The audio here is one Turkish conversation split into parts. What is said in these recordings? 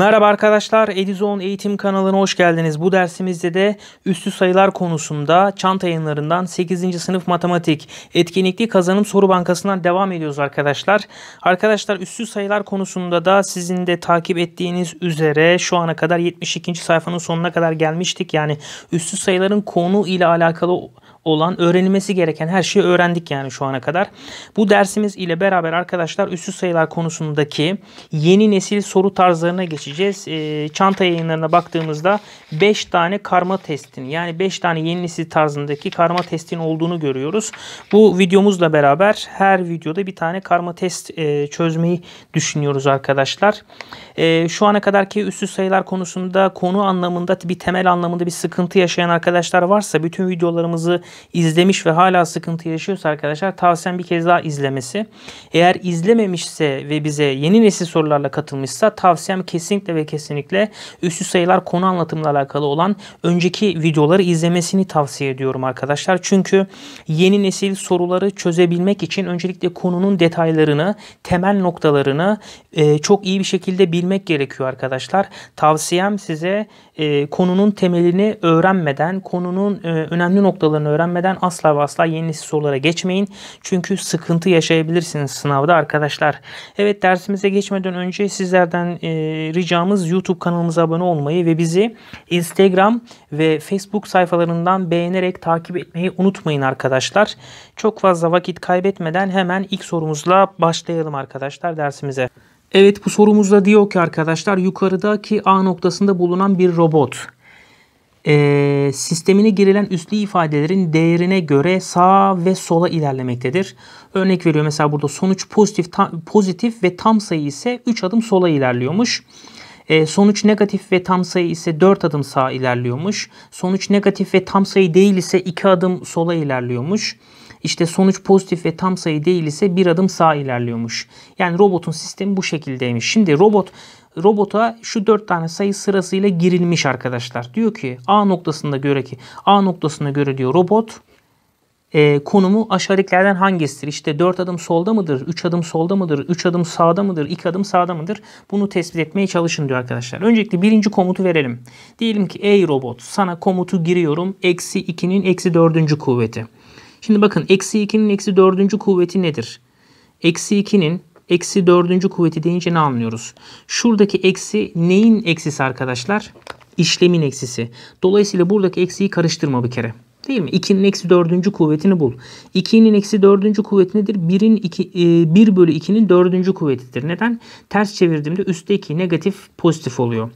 Merhaba arkadaşlar, Edizon Eğitim kanalına hoş geldiniz. Bu dersimizde de üstü sayılar konusunda çanta yayınlarından 8. sınıf matematik etkinlikli kazanım soru bankasından devam ediyoruz arkadaşlar. Arkadaşlar üstü sayılar konusunda da sizin de takip ettiğiniz üzere şu ana kadar 72. sayfanın sonuna kadar gelmiştik. Yani üstü sayıların konu ile alakalı olan öğrenilmesi gereken her şeyi öğrendik yani şu ana kadar. Bu dersimiz ile beraber arkadaşlar üssüz sayılar konusundaki yeni nesil soru tarzlarına geçeceğiz. E, çanta yayınlarına baktığımızda 5 tane karma testin yani 5 tane yeni nesil tarzındaki karma testin olduğunu görüyoruz. Bu videomuzla beraber her videoda bir tane karma test e, çözmeyi düşünüyoruz arkadaşlar. E, şu ana kadarki üssüz sayılar konusunda konu anlamında bir temel anlamında bir sıkıntı yaşayan arkadaşlar varsa bütün videolarımızı izlemiş ve hala sıkıntı yaşıyorsa arkadaşlar tavsiyem bir kez daha izlemesi. Eğer izlememişse ve bize yeni nesil sorularla katılmışsa tavsiyem kesinlikle ve kesinlikle üstü sayılar konu anlatımla alakalı olan önceki videoları izlemesini tavsiye ediyorum arkadaşlar. Çünkü yeni nesil soruları çözebilmek için öncelikle konunun detaylarını, temel noktalarını e, çok iyi bir şekilde bilmek gerekiyor arkadaşlar. Tavsiyem size e, konunun temelini öğrenmeden, konunun e, önemli noktalarını öğrenmeden öğrenmeden asla ve asla yeni sorulara geçmeyin. Çünkü sıkıntı yaşayabilirsiniz sınavda arkadaşlar. Evet dersimize geçmeden önce sizlerden e, ricamız YouTube kanalımıza abone olmayı ve bizi Instagram ve Facebook sayfalarından beğenerek takip etmeyi unutmayın arkadaşlar. Çok fazla vakit kaybetmeden hemen ilk sorumuzla başlayalım arkadaşlar dersimize. Evet bu sorumuzda diyor ki arkadaşlar yukarıdaki A noktasında bulunan bir robot e, sistemine girilen üslü ifadelerin değerine göre sağ ve sola ilerlemektedir. Örnek veriyor mesela burada sonuç pozitif, tam, pozitif ve tam sayı ise 3 adım sola ilerliyormuş. E, sonuç negatif ve tam sayı ise 4 adım sağ ilerliyormuş. Sonuç negatif ve tam sayı değil ise 2 adım sola ilerliyormuş. İşte sonuç pozitif ve tam sayı değil ise bir adım sağ ilerliyormuş. Yani robotun sistemi bu şekildeymiş. Şimdi robot robota şu dört tane sayı sırasıyla girilmiş arkadaşlar. Diyor ki A noktasında göre ki A noktasına göre diyor robot e, konumu aşağıdakilerden hangisidir? İşte dört adım solda mıdır? Üç adım solda mıdır? Üç adım sağda mıdır? 2 adım sağda mıdır? Bunu tespit etmeye çalışın diyor arkadaşlar. Öncelikle birinci komutu verelim. Diyelim ki ey robot sana komutu giriyorum. Eksi 2'nin eksi dördüncü kuvveti. Şimdi bakın eksi 2'nin eksi dördüncü kuvveti nedir? Eksi 2'nin eksi dördüncü kuvveti deyince ne anlıyoruz? Şuradaki eksi neyin eksisi arkadaşlar? İşlemin eksisi. Dolayısıyla buradaki eksiyi karıştırma bir kere. Değil mi? 2'nin eksi dördüncü kuvvetini bul. 2'nin eksi dördüncü kuvveti nedir? 1'in 1 e, bölü 2'nin dördüncü kuvvetidir. Neden? Ters çevirdiğimde üstte 2 negatif pozitif oluyor.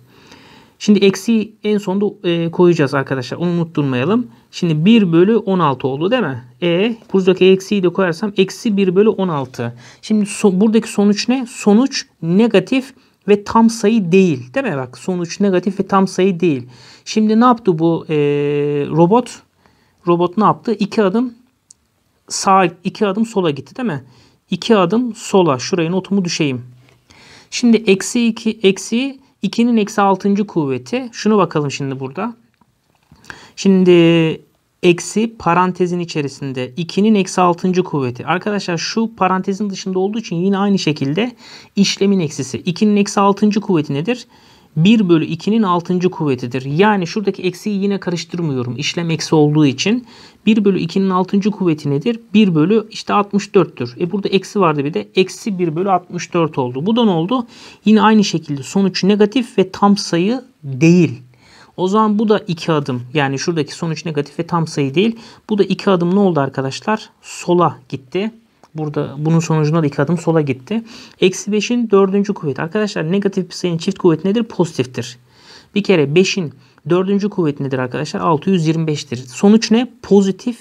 Şimdi eksi en sonda e, koyacağız arkadaşlar. Onu unutturmayalım. Şimdi 1 bölü 16 oldu değil mi? E buradaki eksiyi de koyarsam eksi 1 bölü 16. Şimdi so, buradaki sonuç ne? Sonuç negatif ve tam sayı değil. Değil mi? Bak sonuç negatif ve tam sayı değil. Şimdi ne yaptı bu e, robot? Robot ne yaptı? 2 adım sağ, 2 adım sola gitti değil mi? 2 adım sola. Şuraya notumu düşeyim. Şimdi eksi 2 eksi 2'nin eksi 6. kuvveti. Şunu bakalım şimdi burada. Şimdi eksi parantezin içerisinde 2'nin eksi 6. kuvveti. Arkadaşlar şu parantezin dışında olduğu için yine aynı şekilde işlemin eksisi. 2'nin eksi 6. kuvveti nedir? 1 bölü 2'nin 6. kuvvetidir. Yani şuradaki eksiyi yine karıştırmıyorum. İşlem eksi olduğu için 1 bölü 2'nin 6. kuvveti nedir? 1 bölü işte 64'tür. E burada eksi vardı bir de. Eksi 1 bölü 64 oldu. Bu da ne oldu? Yine aynı şekilde sonuç negatif ve tam sayı değil. O zaman bu da 2 adım. Yani şuradaki sonuç negatif ve tam sayı değil. Bu da 2 adım ne oldu arkadaşlar? Sola gitti. Burada bunun sonucunda da iki adım sola gitti. Eksi 5'in dördüncü kuvveti. Arkadaşlar negatif bir sayının çift kuvveti nedir? Pozitiftir. Bir kere 5'in dördüncü kuvveti nedir arkadaşlar? 625'tir. Sonuç ne? Pozitif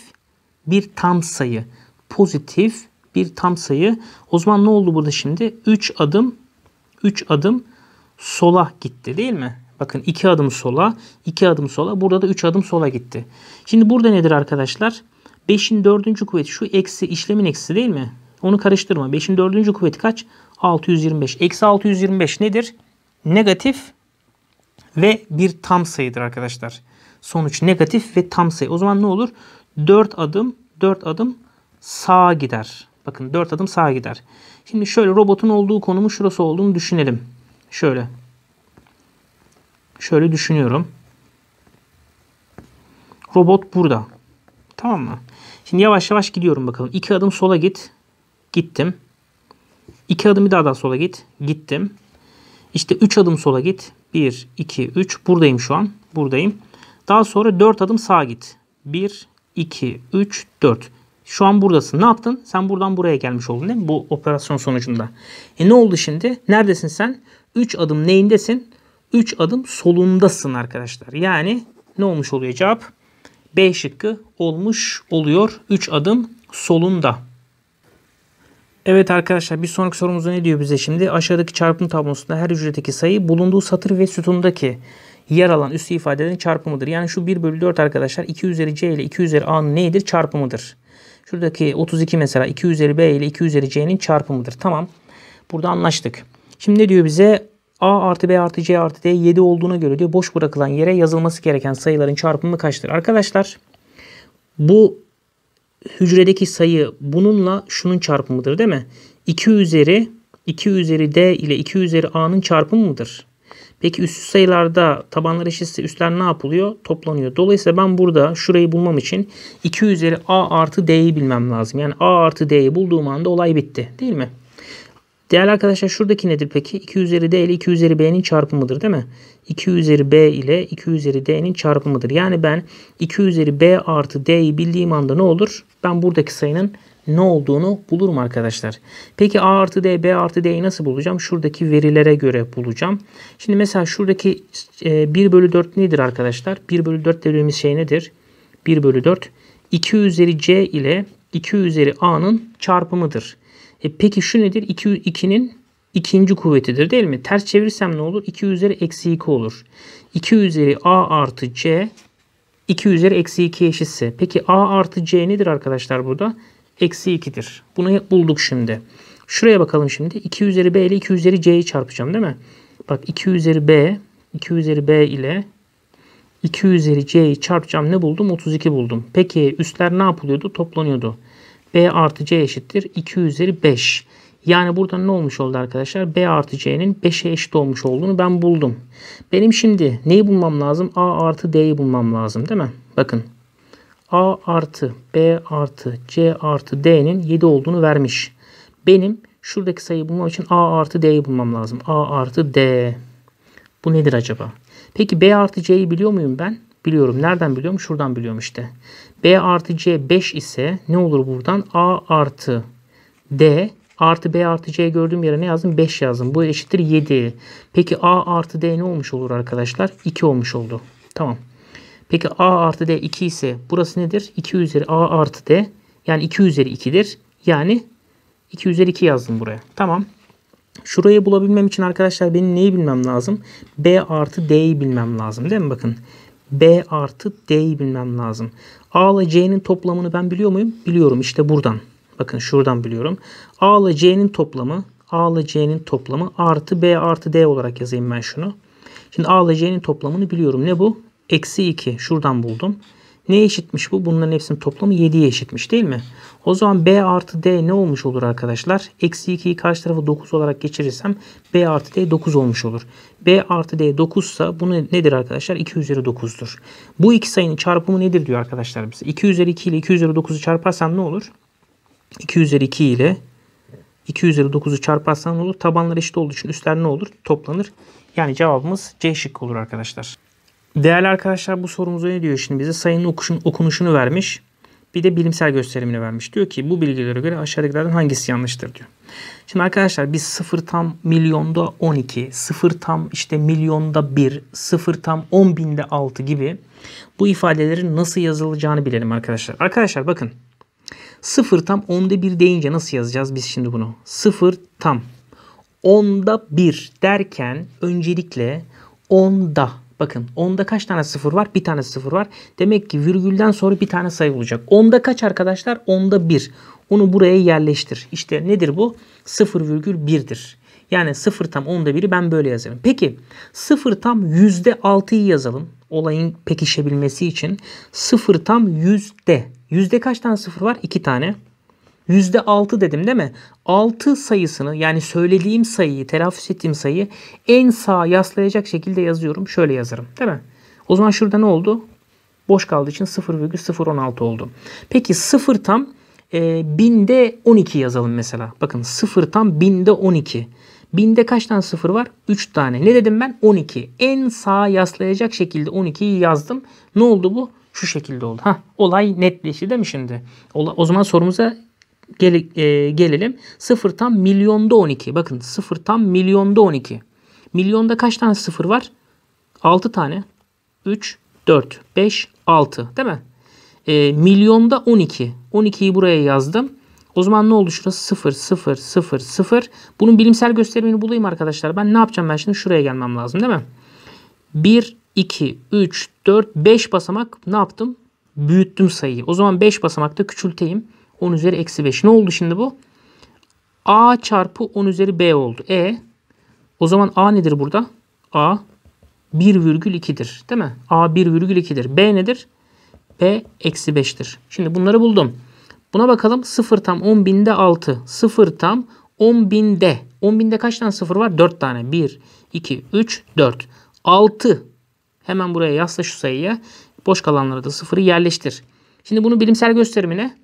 bir tam sayı. Pozitif bir tam sayı. O zaman ne oldu burada şimdi? 3 adım 3 adım sola gitti değil mi? Bakın 2 adım sola, 2 adım sola. Burada da 3 adım sola gitti. Şimdi burada nedir arkadaşlar? 5'in 4. kuvveti şu eksi işlemin eksisi değil mi? Onu karıştırma. 5'in 4. kuvveti kaç? 625. Eksi 625 nedir? Negatif ve bir tam sayıdır arkadaşlar. Sonuç negatif ve tam sayı. O zaman ne olur? 4 adım 4 adım sağa gider. Bakın 4 adım sağa gider. Şimdi şöyle robotun olduğu konumu şurası olduğunu düşünelim. Şöyle. Şöyle düşünüyorum. Robot burada. Tamam mı? Şimdi yavaş yavaş gidiyorum bakalım. İki adım sola git. Gittim. İki adım bir daha daha sola git. Gittim. İşte üç adım sola git. Bir, iki, üç. Buradayım şu an. Buradayım. Daha sonra dört adım sağa git. Bir, iki, üç, dört. Şu an buradasın. Ne yaptın? Sen buradan buraya gelmiş oldun değil mi? Bu operasyon sonucunda. E ne oldu şimdi? Neredesin sen? Üç adım neyindesin? Üç adım solundasın arkadaşlar. Yani ne olmuş oluyor cevap? B şıkkı olmuş oluyor. 3 adım solunda. Evet arkadaşlar bir sonraki sorumuz ne diyor bize şimdi? Aşağıdaki çarpım tablosunda her hücredeki sayı bulunduğu satır ve sütundaki yer alan üstü ifadelerin çarpımıdır. Yani şu 1 bölü 4 arkadaşlar 2 üzeri C ile 2 üzeri A'nın neyidir? Çarpımıdır. Şuradaki 32 mesela 2 üzeri B ile 2 üzeri C'nin çarpımıdır. Tamam. Burada anlaştık. Şimdi ne diyor bize? A artı B artı C artı D 7 olduğuna göre diyor boş bırakılan yere yazılması gereken sayıların çarpımı kaçtır? Arkadaşlar bu hücredeki sayı bununla şunun çarpımıdır değil mi? 2 üzeri 2 üzeri D ile 2 üzeri A'nın çarpımı mıdır? Peki üstsüz sayılarda tabanlar eşitse üstler ne yapılıyor? Toplanıyor. Dolayısıyla ben burada şurayı bulmam için 2 üzeri A artı D'yi bilmem lazım. Yani A artı D'yi bulduğum anda olay bitti değil mi? Değerli arkadaşlar şuradaki nedir peki? 2 üzeri D ile 2 üzeri B'nin çarpımıdır değil mi? 2 üzeri B ile 2 üzeri D'nin çarpımıdır. Yani ben 2 üzeri B artı D'yi bildiğim anda ne olur? Ben buradaki sayının ne olduğunu bulurum arkadaşlar. Peki A artı D, B artı D'yi nasıl bulacağım? Şuradaki verilere göre bulacağım. Şimdi mesela şuradaki 1 e, bölü 4 nedir arkadaşlar? 1 bölü 4 dediğimiz şey nedir? 1 bölü 4. 2 üzeri C ile 2 üzeri A'nın çarpımıdır. E peki şu nedir? 2, 2'nin ikinci kuvvetidir değil mi? Ters çevirsem ne olur? 2 üzeri eksi 2 olur. 2 üzeri a artı c 2 üzeri eksi 2 eşitse. Peki a artı c nedir arkadaşlar burada? Eksi 2'dir. Bunu bulduk şimdi. Şuraya bakalım şimdi. 2 üzeri b ile 2 üzeri c'yi çarpacağım değil mi? Bak 2 üzeri b 2 üzeri b ile 2 üzeri c'yi çarpacağım. Ne buldum? 32 buldum. Peki üstler ne yapılıyordu? Toplanıyordu. B artı C eşittir 2 üzeri 5. Yani burada ne olmuş oldu arkadaşlar? B artı C'nin 5'e eşit olmuş olduğunu ben buldum. Benim şimdi neyi bulmam lazım? A artı D'yi bulmam lazım değil mi? Bakın. A artı B artı C artı D'nin 7 olduğunu vermiş. Benim şuradaki sayıyı bulmam için A artı D'yi bulmam lazım. A artı D. Bu nedir acaba? Peki B artı C'yi biliyor muyum ben? Biliyorum. Nereden biliyorum? Şuradan biliyorum işte. B artı C 5 ise ne olur buradan? A artı D artı B artı C gördüğüm yere ne yazdım? 5 yazdım. Bu eşittir 7. Peki A artı D ne olmuş olur arkadaşlar? 2 olmuş oldu. Tamam. Peki A artı D 2 ise burası nedir? 2 üzeri A artı D yani 2 üzeri 2'dir. Yani 2 üzeri 2 yazdım buraya. Tamam. Şurayı bulabilmem için arkadaşlar benim neyi bilmem lazım? B artı D'yi bilmem lazım değil mi? Bakın. B artı D'yi bilmem lazım. A ile C'nin toplamını ben biliyor muyum? Biliyorum işte buradan. Bakın şuradan biliyorum. A ile C'nin toplamı A ile C'nin toplamı artı B artı D olarak yazayım ben şunu. Şimdi A ile C'nin toplamını biliyorum. Ne bu? Eksi 2. Şuradan buldum. Ne eşitmiş bu? Bunların hepsinin toplamı 7'ye eşitmiş değil mi? O zaman B artı D ne olmuş olur arkadaşlar? Eksi 2'yi karşı tarafa 9 olarak geçirirsem B artı D 9 olmuş olur. B artı D 9 ise bu nedir arkadaşlar? 2 üzeri 9'dur. Bu iki sayının çarpımı nedir diyor arkadaşlar bize. 2 üzeri 2 ile 2 üzeri 9'u çarparsan ne olur? 2 üzeri 2 ile 2 üzeri 9'u çarparsan ne olur? Tabanlar eşit olduğu için üstler ne olur? Toplanır. Yani cevabımız C şıkkı olur arkadaşlar. Değerli arkadaşlar bu sorumuza ne diyor şimdi bize? Sayının okuşun, okunuşunu vermiş. Bir de bilimsel gösterimini vermiş. Diyor ki bu bilgilere göre aşağıdakilerden hangisi yanlıştır diyor. Şimdi arkadaşlar biz sıfır tam milyonda 12, sıfır tam işte milyonda 1, sıfır tam 10 binde 6 gibi bu ifadelerin nasıl yazılacağını bilelim arkadaşlar. Arkadaşlar bakın sıfır tam onda 1 deyince nasıl yazacağız biz şimdi bunu? Sıfır tam onda 1 derken öncelikle onda Bakın 10'da kaç tane sıfır var? Bir tane sıfır var. Demek ki virgülden sonra bir tane sayı olacak. 10'da kaç arkadaşlar? 10'da 1. Onu buraya yerleştir. İşte nedir bu? 0,1'dir. Yani 0 tam 10'da 1'i ben böyle yazarım. Peki 0 tam %6'yı yazalım. Olayın pekişebilmesi için 0 tam yüzde. Yüzde kaç tane sıfır var? 2 tane. %6 dedim değil mi? 6 sayısını yani söylediğim sayıyı, telaffuz ettiğim sayıyı en sağa yaslayacak şekilde yazıyorum. Şöyle yazarım değil mi? O zaman şurada ne oldu? Boş kaldığı için 0,016 oldu. Peki 0 tam e, binde 12 yazalım mesela. Bakın 0 tam binde 12. Binde kaç tane 0 var? 3 tane. Ne dedim ben? 12. En sağa yaslayacak şekilde 12'yi yazdım. Ne oldu bu? Şu şekilde oldu. Hah, olay netleşti değil mi şimdi? o zaman sorumuza gel, e, gelelim. 0 tam milyonda 12. Bakın 0 tam milyonda 12. Milyonda kaç tane sıfır var? 6 tane. 3, 4, 5, 6 değil mi? E, milyonda 12. 12'yi buraya yazdım. O zaman ne oldu şurası? 0, 0, 0, 0. Bunun bilimsel gösterimini bulayım arkadaşlar. Ben ne yapacağım ben şimdi? Şuraya gelmem lazım değil mi? 1, 2, 3, 4, 5 basamak ne yaptım? Büyüttüm sayıyı. O zaman 5 basamakta küçülteyim. 10 üzeri eksi 5. Ne oldu şimdi bu? A çarpı 10 üzeri B oldu. E o zaman A nedir burada? A 1,2'dir. Değil mi? A 1,2'dir. B nedir? B eksi 5'tir. Şimdi bunları buldum. Buna bakalım. 0 tam 10 binde 6. 0 tam 10 binde. 10 binde kaç tane 0 var? 4 tane. 1, 2, 3, 4. 6. Hemen buraya yazsa şu sayıya. Boş kalanlara da 0'ı yerleştir. Şimdi bunu bilimsel gösterimine.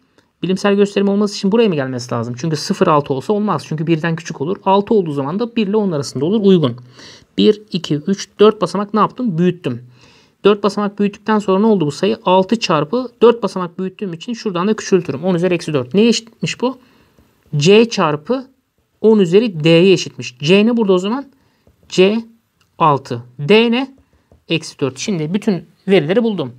Bilimsel gösterim olması için buraya mı gelmesi lazım? Çünkü 0-6 olsa olmaz. Çünkü 1'den küçük olur. 6 olduğu zaman da 1 ile 10 arasında olur. Uygun. 1, 2, 3, 4 basamak ne yaptım? Büyüttüm. 4 basamak büyüttükten sonra ne oldu bu sayı? 6 çarpı 4 basamak büyüttüğüm için şuradan da küçültürüm. 10 üzeri eksi 4. Neye eşitmiş bu? C çarpı 10 üzeri D'ye eşitmiş. C ne burada o zaman? C 6. D ne? Eksi 4. Şimdi bütün verileri buldum.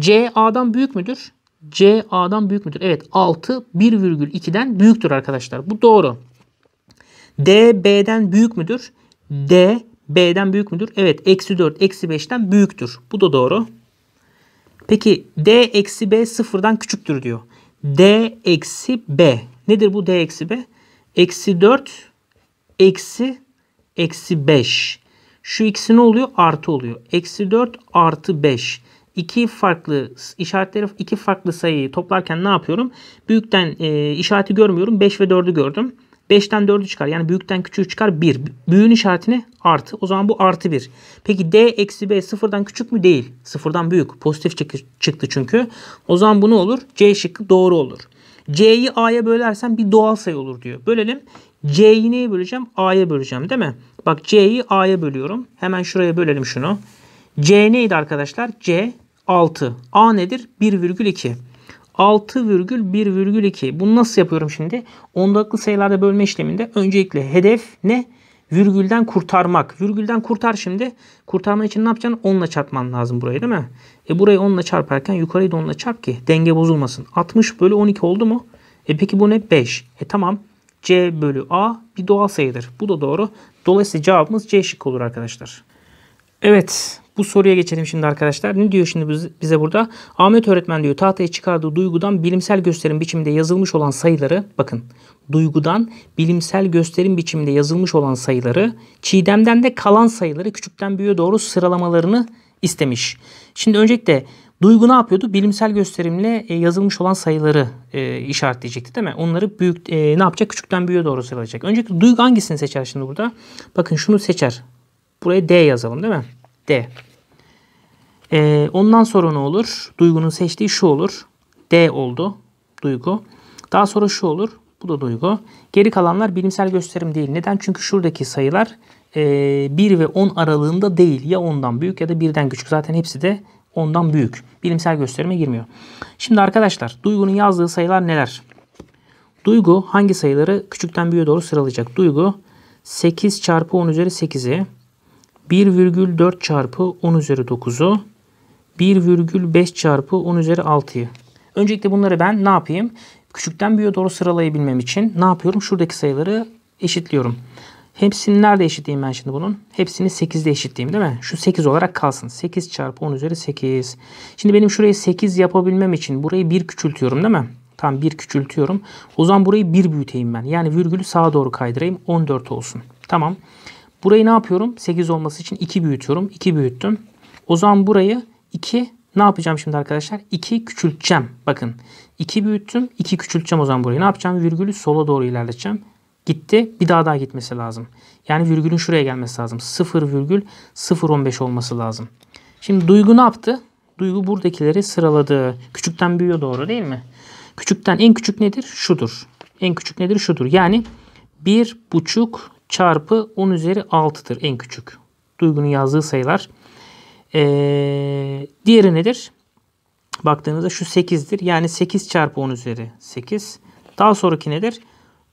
C A'dan büyük müdür? C A'dan büyük müdür? Evet 6 1,2'den büyüktür arkadaşlar. Bu doğru. D B'den büyük müdür? D B'den büyük müdür? Evet eksi 4 eksi 5'ten büyüktür. Bu da doğru. Peki D eksi B sıfırdan küçüktür diyor. D eksi B. Nedir bu D eksi B? Eksi 4 eksi eksi 5. Şu ikisi ne oluyor? Artı oluyor. Eksi 4 artı 5 iki farklı işaretleri iki farklı sayıyı toplarken ne yapıyorum? Büyükten e, işareti görmüyorum. 5 ve 4'ü gördüm. 5'ten 4'ü çıkar. Yani büyükten küçüğü çıkar 1. Büyüğün işaretini artı. O zaman bu artı 1. Peki D eksi B sıfırdan küçük mü? Değil. Sıfırdan büyük. Pozitif çıktı çünkü. O zaman bu ne olur? C şıkkı doğru olur. C'yi A'ya bölersen bir doğal sayı olur diyor. Bölelim. C'yi neye böleceğim? A'ya böleceğim değil mi? Bak C'yi A'ya bölüyorum. Hemen şuraya bölelim şunu. C neydi arkadaşlar? C 6. A nedir? 1,2. 6,1,2. Bunu nasıl yapıyorum şimdi? Ondaklı sayılarda bölme işleminde öncelikle hedef ne? Virgülden kurtarmak. Virgülden kurtar şimdi. Kurtarma için ne yapacaksın? 10 çarpman lazım burayı değil mi? E burayı 10 çarparken yukarıyı da 10 çarp ki denge bozulmasın. 60 bölü 12 oldu mu? E peki bu ne? 5. E tamam. C bölü A bir doğal sayıdır. Bu da doğru. Dolayısıyla cevabımız C şık olur arkadaşlar. Evet bu soruya geçelim şimdi arkadaşlar. Ne diyor şimdi bize burada? Ahmet öğretmen diyor tahtaya çıkardığı duygudan bilimsel gösterim biçiminde yazılmış olan sayıları bakın duygudan bilimsel gösterim biçiminde yazılmış olan sayıları çiğdemden de kalan sayıları küçükten büyüğe doğru sıralamalarını istemiş. Şimdi öncelikle Duygu ne yapıyordu? Bilimsel gösterimle e, yazılmış olan sayıları e, işaretleyecekti değil mi? Onları büyük e, ne yapacak? Küçükten büyüğe doğru sıralayacak. Öncelikle duygu hangisini seçer şimdi burada? Bakın şunu seçer. Buraya D yazalım değil mi? D. E, ondan sonra ne olur? Duygunun seçtiği şu olur. D oldu. Duygu. Daha sonra şu olur. Bu da duygu. Geri kalanlar bilimsel gösterim değil. Neden? Çünkü şuradaki sayılar e, 1 ve 10 aralığında değil. Ya 10'dan büyük ya da 1'den küçük. Zaten hepsi de 10'dan büyük. Bilimsel gösterime girmiyor. Şimdi arkadaşlar duygunun yazdığı sayılar neler? Duygu hangi sayıları küçükten büyüğe doğru sıralayacak? Duygu 8 çarpı 10 üzeri 8'i 1,4 çarpı 10 üzeri 9'u 1,5 çarpı 10 üzeri 6'yı. Öncelikle bunları ben ne yapayım? Küçükten büyüğe doğru sıralayabilmem için ne yapıyorum? Şuradaki sayıları eşitliyorum. Hepsini nerede eşitleyeyim ben şimdi bunun? Hepsini 8'de eşitleyeyim değil mi? Şu 8 olarak kalsın. 8 çarpı 10 üzeri 8. Şimdi benim şurayı 8 yapabilmem için burayı 1 küçültüyorum değil mi? Tam 1 küçültüyorum. O zaman burayı 1 büyüteyim ben. Yani virgülü sağa doğru kaydırayım. 14 olsun. Tamam. Burayı ne yapıyorum? 8 olması için 2 büyütüyorum. 2 büyüttüm. O zaman burayı 2 ne yapacağım şimdi arkadaşlar? 2 küçülteceğim. Bakın 2 büyüttüm. 2 küçülteceğim o zaman burayı. Ne yapacağım? Virgülü sola doğru ilerleteceğim. Gitti. Bir daha daha gitmesi lazım. Yani virgülün şuraya gelmesi lazım. 0 virgül 015 olması lazım. Şimdi duygu ne yaptı? Duygu buradakileri sıraladı. Küçükten büyüyor doğru değil mi? Küçükten en küçük nedir? Şudur. En küçük nedir? Şudur. Yani 1,5 çarpı 10 üzeri 6'dır en küçük. Duygunun yazdığı sayılar ee, diğeri nedir? Baktığınızda şu 8'dir. Yani 8 çarpı 10 üzeri 8. Daha sonraki nedir?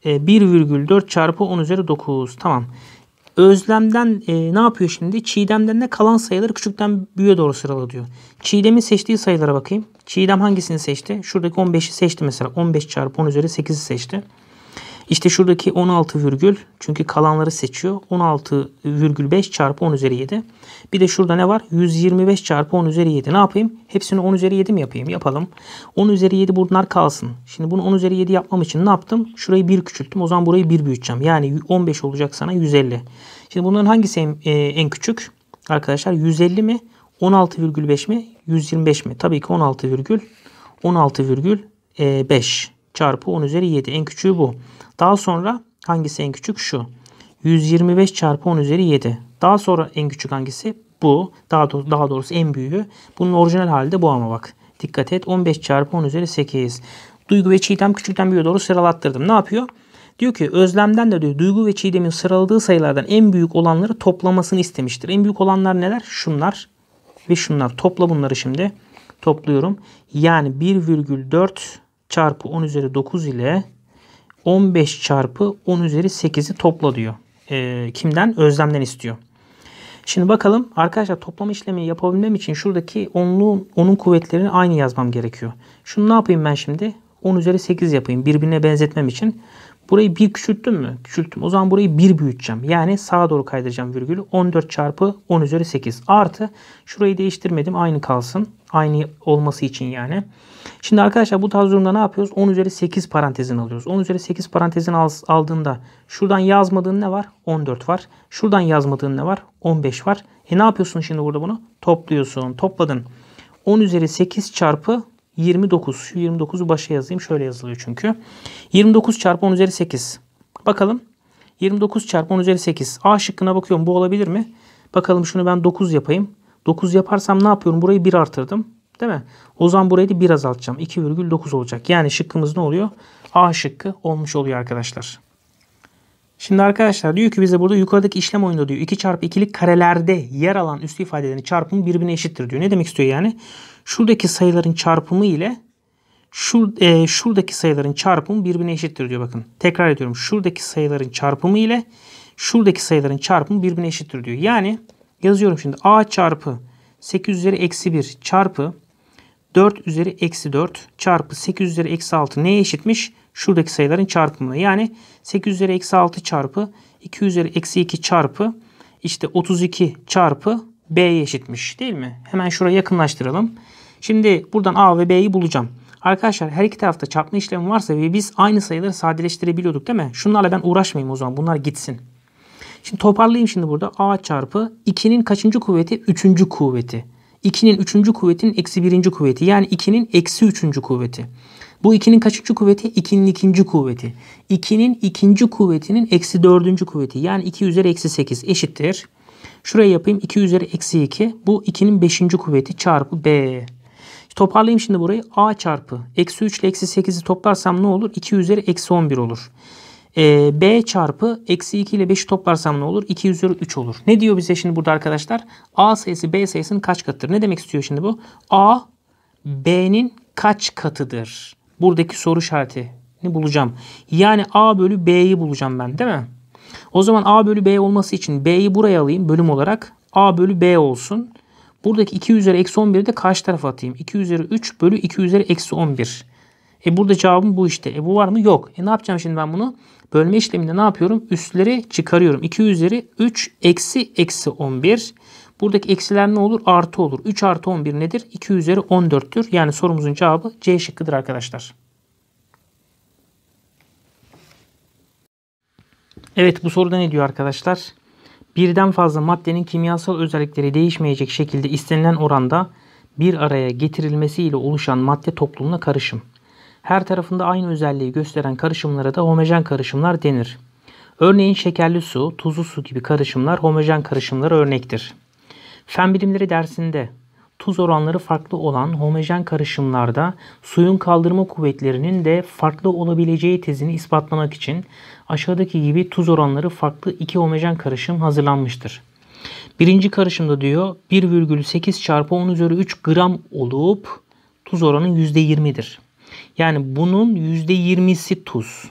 Ee, 1,4 çarpı 10 üzeri 9. Tamam. Özlemden e, ne yapıyor şimdi? Çiğdem'den de kalan sayıları küçükten büyüğe doğru sırala diyor. Çiğdem'in seçtiği sayılara bakayım. Çiğdem hangisini seçti? Şuradaki 15'i seçti mesela. 15 çarpı 10 üzeri 8'i seçti. İşte şuradaki 16 virgül çünkü kalanları seçiyor. 16 virgül 5 çarpı 10 üzeri 7. Bir de şurada ne var? 125 çarpı 10 üzeri 7. Ne yapayım? Hepsini 10 üzeri 7 mi yapayım? Yapalım. 10 üzeri 7 bunlar kalsın. Şimdi bunu 10 üzeri 7 yapmam için ne yaptım? Şurayı 1 küçülttüm. O zaman burayı 1 büyüteceğim. Yani 15 olacak sana 150. Şimdi bunların hangisi en, e, en küçük? Arkadaşlar 150 mi? 16,5 mi? 125 mi? Tabii ki 16, 16,5 çarpı 10 üzeri 7 en küçüğü bu. Daha sonra hangisi en küçük? Şu. 125 çarpı 10 üzeri 7. Daha sonra en küçük hangisi? Bu. Daha, doğrusu, daha doğrusu en büyüğü. Bunun orijinal hali de bu ama bak. Dikkat et. 15 çarpı 10 üzeri 8. Duygu ve Çiğdem küçükten büyüğe doğru sıralattırdım. Ne yapıyor? Diyor ki özlemden de diyor duygu ve çiğdemin sıraladığı sayılardan en büyük olanları toplamasını istemiştir. En büyük olanlar neler? Şunlar ve şunlar. Topla bunları şimdi. Topluyorum. Yani 1,4 çarpı 10 üzeri 9 ile 15 çarpı 10 üzeri 8'i topla diyor. E, kimden? Özlemden istiyor. Şimdi bakalım arkadaşlar toplam işlemi yapabilmem için şuradaki onluğun, onun kuvvetlerini aynı yazmam gerekiyor. Şunu ne yapayım ben şimdi? 10 üzeri 8 yapayım birbirine benzetmem için. Burayı 1 küçülttüm mü? Küçülttüm. O zaman burayı 1 büyüteceğim. Yani sağa doğru kaydıracağım virgülü. 14 çarpı 10 üzeri 8 artı şurayı değiştirmedim aynı kalsın. Aynı olması için yani. Şimdi arkadaşlar bu tarz durumda ne yapıyoruz? 10 üzeri 8 parantezin alıyoruz. 10 üzeri 8 parantezin aldığında şuradan yazmadığın ne var? 14 var. Şuradan yazmadığın ne var? 15 var. E ne yapıyorsun şimdi burada bunu? Topluyorsun. Topladın. 10 üzeri 8 çarpı 29. Şu 29'u başa yazayım. Şöyle yazılıyor çünkü. 29 çarpı 10 üzeri 8. Bakalım. 29 çarpı 10 üzeri 8. A şıkkına bakıyorum. Bu olabilir mi? Bakalım şunu ben 9 yapayım. 9 yaparsam ne yapıyorum? Burayı 1 artırdım. Değil mi? O zaman burayı da 1 azaltacağım. 2,9 olacak. Yani şıkkımız ne oluyor? A şıkkı olmuş oluyor arkadaşlar. Şimdi arkadaşlar diyor ki bize burada yukarıdaki işlem oyunda diyor 2 çarpı 2'lik karelerde yer alan üstü ifadelerin çarpımı birbirine eşittir diyor. Ne demek istiyor yani? Şuradaki sayıların çarpımı ile şur, e, şuradaki sayıların çarpımı birbirine eşittir diyor bakın. Tekrar ediyorum. Şuradaki sayıların çarpımı ile şuradaki sayıların çarpımı birbirine eşittir diyor. Yani Yazıyorum şimdi. A çarpı 8 üzeri eksi 1 çarpı 4 üzeri eksi 4 çarpı 8 üzeri eksi 6 neye eşitmiş? Şuradaki sayıların çarpımına. Yani 8 üzeri eksi 6 çarpı 2 üzeri eksi 2 çarpı işte 32 çarpı B'ye eşitmiş değil mi? Hemen şuraya yakınlaştıralım. Şimdi buradan A ve B'yi bulacağım. Arkadaşlar her iki tarafta çarpma işlemi varsa ve biz aynı sayıları sadeleştirebiliyorduk değil mi? Şunlarla ben uğraşmayayım o zaman. Bunlar gitsin. Şimdi toparlayayım şimdi burada. A çarpı 2'nin kaçıncı kuvveti? Üçüncü kuvveti. 2'nin üçüncü kuvvetinin eksi birinci kuvveti. Yani 2'nin eksi üçüncü kuvveti. Bu 2'nin kaçıncı kuvveti? 2'nin ikinci kuvveti. 2'nin ikinci kuvvetinin eksi dördüncü kuvveti. Yani 2 üzeri eksi 8 eşittir. Şuraya yapayım 2 üzeri eksi 2. Bu 2'nin beşinci kuvveti çarpı B. Toparlayayım şimdi burayı. A çarpı eksi 3 ile eksi 8'i toplarsam ne olur? 2 üzeri eksi 11 olur. Ee, b çarpı eksi 2 ile 5'i toplarsam ne olur? 2 üzeri 3 olur. Ne diyor bize şimdi burada arkadaşlar? A sayısı B sayısının kaç katıdır? Ne demek istiyor şimdi bu? A B'nin kaç katıdır? Buradaki soru işaretini bulacağım. Yani A bölü B'yi bulacağım ben değil mi? O zaman A bölü B olması için B'yi buraya alayım bölüm olarak. A bölü B olsun. Buradaki 2 üzeri eksi 11'i de karşı tarafa atayım. 2 üzeri 3 bölü 2 üzeri eksi 11. E burada cevabım bu işte. E bu var mı? Yok. E ne yapacağım şimdi ben bunu? Bölme işleminde ne yapıyorum? Üstleri çıkarıyorum. 2 üzeri 3 eksi eksi 11. Buradaki eksiler ne olur? Artı olur. 3 artı 11 nedir? 2 üzeri 14'tür. Yani sorumuzun cevabı C şıkkıdır arkadaşlar. Evet bu soruda ne diyor arkadaşlar? Birden fazla maddenin kimyasal özellikleri değişmeyecek şekilde istenilen oranda bir araya getirilmesiyle oluşan madde toplumuna karışım her tarafında aynı özelliği gösteren karışımlara da homojen karışımlar denir. Örneğin şekerli su, tuzlu su gibi karışımlar homojen karışımlara örnektir. Fen bilimleri dersinde tuz oranları farklı olan homojen karışımlarda suyun kaldırma kuvvetlerinin de farklı olabileceği tezini ispatlamak için aşağıdaki gibi tuz oranları farklı iki homojen karışım hazırlanmıştır. Birinci karışımda diyor 1,8 çarpı 10 üzeri 3 gram olup tuz oranı %20'dir. Yani bunun %20'si tuz.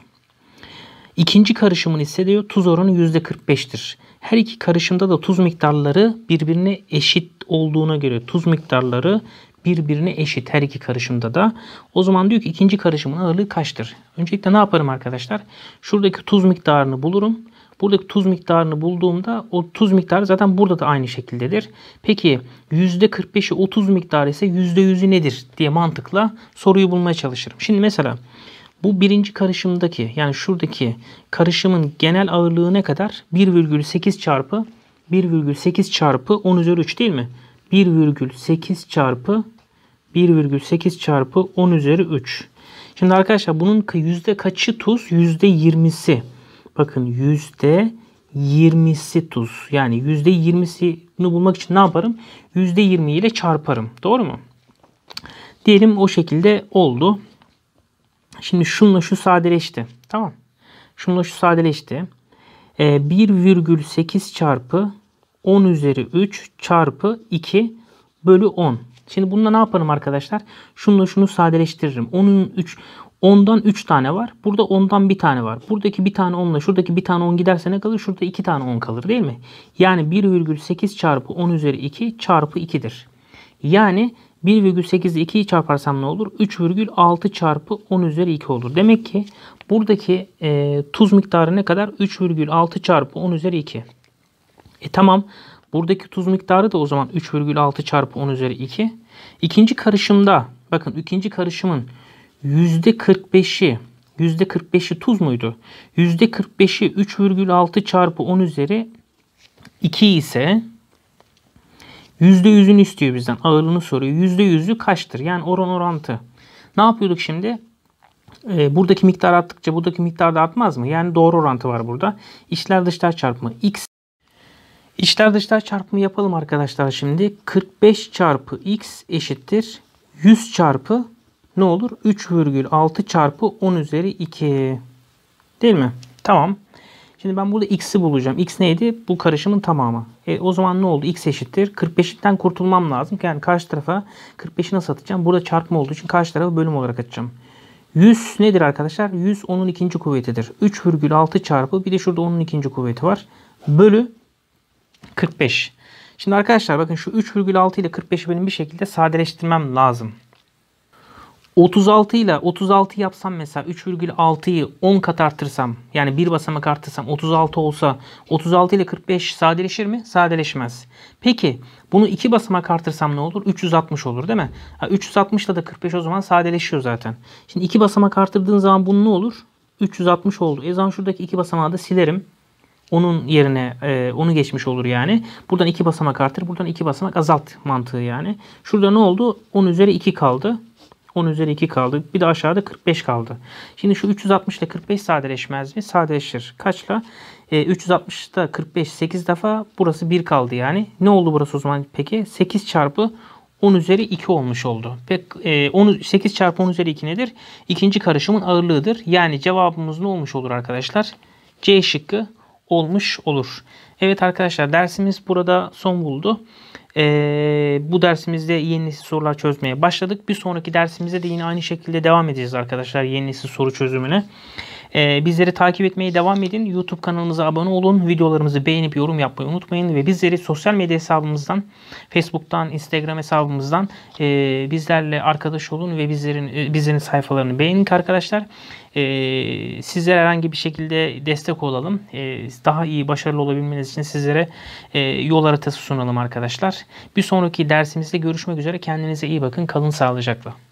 İkinci karışımın ise diyor tuz oranı %45'tir. Her iki karışımda da tuz miktarları birbirine eşit olduğuna göre tuz miktarları birbirine eşit her iki karışımda da. O zaman diyor ki ikinci karışımın ağırlığı kaçtır? Öncelikle ne yaparım arkadaşlar? Şuradaki tuz miktarını bulurum. Buradaki tuz miktarını bulduğumda o tuz miktarı zaten burada da aynı şekildedir. Peki %45'i 30 miktarı ise %100'ü nedir diye mantıkla soruyu bulmaya çalışırım. Şimdi mesela bu birinci karışımdaki yani şuradaki karışımın genel ağırlığı ne kadar? 1,8 çarpı 1,8 çarpı 10 üzeri 3 değil mi? 1,8 çarpı 1,8 çarpı 10 üzeri 3. Şimdi arkadaşlar bunun yüzde kaçı tuz? Yüzde 20'si. Bakın yüzde 20'si tuz. Yani yüzde 20'sini bulmak için ne yaparım? Yüzde 20 ile çarparım. Doğru mu? Diyelim o şekilde oldu. Şimdi şunla şu sadeleşti. Tamam. Şunla şu sadeleşti. E, ee, 1,8 çarpı 10 üzeri 3 çarpı 2 bölü 10. Şimdi bununla ne yaparım arkadaşlar? Şunla şunu sadeleştiririm. 10'un 3 10'dan 3 tane var. Burada 10'dan 1 tane var. Buradaki 1 tane 10 ile şuradaki 1 tane 10 giderse ne kalır? Şurada 2 tane 10 kalır değil mi? Yani 1,8 çarpı 10 üzeri 2 çarpı 2'dir. Yani 1,8'i 2'yi çarparsam ne olur? 3,6 çarpı 10 üzeri 2 olur. Demek ki buradaki e, tuz miktarı ne kadar? 3,6 çarpı 10 üzeri 2. E tamam. Buradaki tuz miktarı da o zaman 3,6 çarpı 10 üzeri 2. İkinci karışımda bakın ikinci karışımın %45'i %45'i tuz muydu? %45'i 3,6 çarpı 10 üzeri 2 ise %100'ünü istiyor bizden. Ağırlığını soruyor. %100'ü kaçtır? Yani oran orantı. Ne yapıyorduk şimdi? E, buradaki miktar arttıkça buradaki miktar da artmaz mı? Yani doğru orantı var burada. İçler dışlar çarpımı x. İçler dışlar çarpımı yapalım arkadaşlar şimdi. 45 çarpı x eşittir 100 çarpı ne olur? 3,6 çarpı 10 üzeri 2. Değil mi? Tamam. Şimdi ben burada x'i bulacağım. x neydi? Bu karışımın tamamı. E, o zaman ne oldu? x eşittir. 45'ten kurtulmam lazım. Yani karşı tarafa 45'i nasıl atacağım? Burada çarpma olduğu için karşı tarafa bölüm olarak atacağım. 100 nedir arkadaşlar? 100 onun ikinci kuvvetidir. 3,6 çarpı bir de şurada onun ikinci kuvveti var. Bölü 45. Şimdi arkadaşlar bakın şu 3,6 ile 45'i benim bir şekilde sadeleştirmem lazım. 36 ile 36 yapsam mesela 3,6'yı 10 kat arttırsam yani bir basamak arttırsam 36 olsa 36 ile 45 sadeleşir mi? Sadeleşmez. Peki bunu 2 basamak artırsam ne olur? 360 olur değil mi? Ha, 360 ile de 45 o zaman sadeleşiyor zaten. Şimdi 2 basamak artırdığın zaman bunun ne olur? 360 oldu. E zaman şuradaki 2 basamağı da silerim. Onun yerine e, onu geçmiş olur yani. Buradan 2 basamak artır. Buradan 2 basamak azalt mantığı yani. Şurada ne oldu? 10 üzeri 2 kaldı. 10 üzeri 2 kaldı. Bir de aşağıda 45 kaldı. Şimdi şu 360 ile 45 sadeleşmez mi? Sadeleşir. Kaçla? E, 360'da 45 8 defa burası 1 kaldı yani. Ne oldu burası o zaman peki? 8 çarpı 10 üzeri 2 olmuş oldu. Pek e, 10, 8 çarpı 10 üzeri 2 nedir? İkinci karışımın ağırlığıdır. Yani cevabımız ne olmuş olur arkadaşlar? C şıkkı olmuş olur. Evet arkadaşlar dersimiz burada son buldu. Ee, bu dersimizde yeni nesil sorular çözmeye başladık. Bir sonraki dersimizde de yine aynı şekilde devam edeceğiz arkadaşlar yeni nesil soru çözümüne. Ee, bizleri takip etmeye devam edin. YouTube kanalımıza abone olun. Videolarımızı beğenip yorum yapmayı unutmayın. Ve bizleri sosyal medya hesabımızdan, Facebook'tan, Instagram hesabımızdan e, bizlerle arkadaş olun. Ve bizlerin e, bizlerin sayfalarını beğenin arkadaşlar. E, sizlere herhangi bir şekilde destek olalım. E, daha iyi başarılı olabilmeniz için sizlere e, yol haritası sunalım arkadaşlar. Bir sonraki dersimizde görüşmek üzere. Kendinize iyi bakın. Kalın sağlıcakla.